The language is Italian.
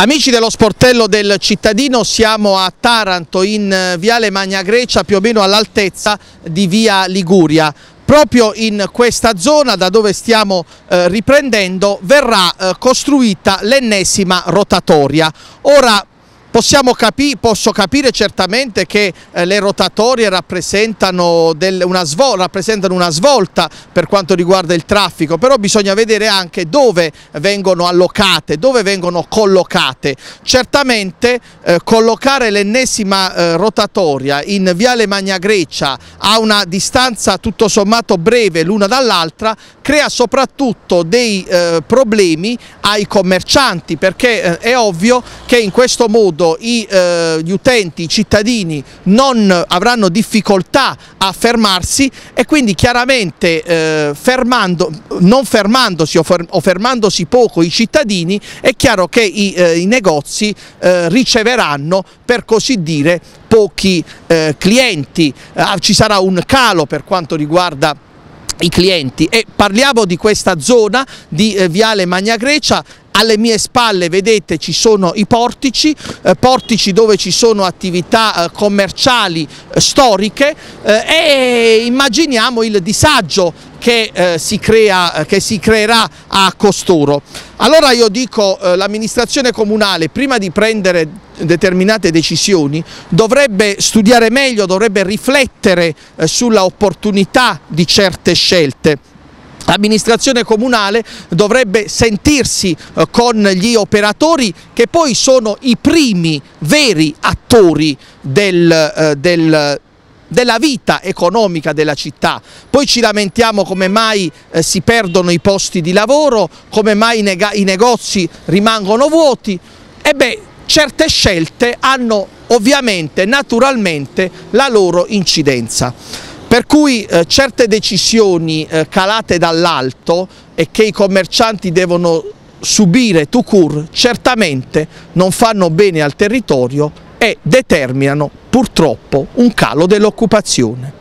Amici dello sportello del cittadino siamo a Taranto in eh, Viale Magna Grecia più o meno all'altezza di Via Liguria proprio in questa zona da dove stiamo eh, riprendendo verrà eh, costruita l'ennesima rotatoria. Ora capi posso capire certamente che eh, le rotatorie rappresentano, del, una rappresentano, una svolta per quanto riguarda il traffico, però bisogna vedere anche dove vengono allocate, dove vengono collocate. Certamente eh, collocare l'ennesima eh, rotatoria in Viale Magna Grecia a una distanza tutto sommato breve l'una dall'altra crea soprattutto dei eh, problemi ai commercianti perché eh, è ovvio che in questo modo i, eh, gli utenti, i cittadini non avranno difficoltà a fermarsi e quindi chiaramente eh, fermando, non fermandosi o, fer o, fermandosi poco i cittadini è chiaro che i, eh, i negozi eh, riceveranno per così dire pochi eh, clienti, ah, ci sarà un calo per quanto riguarda i clienti e parliamo di questa zona di eh, Viale Magna Grecia alle mie spalle vedete ci sono i portici, eh, portici dove ci sono attività eh, commerciali eh, storiche eh, e immaginiamo il disagio che, eh, si crea, eh, che, si creerà a costoro. Allora io dico eh, l'amministrazione comunale prima di prendere determinate decisioni dovrebbe studiare meglio, dovrebbe riflettere eh, sulla opportunità di certe scelte. L'amministrazione comunale dovrebbe sentirsi eh, con gli operatori che poi sono i primi veri attori del, eh, del della vita economica della città. Poi ci lamentiamo come mai eh, si perdono i posti di lavoro, come mai i, i negozi rimangono vuoti. E beh, certe scelte hanno ovviamente, naturalmente, la loro incidenza. Per cui eh, certe decisioni eh, calate dall'alto e che i commercianti devono subire tout court certamente non fanno bene al territorio e determinano purtroppo un calo dell'occupazione.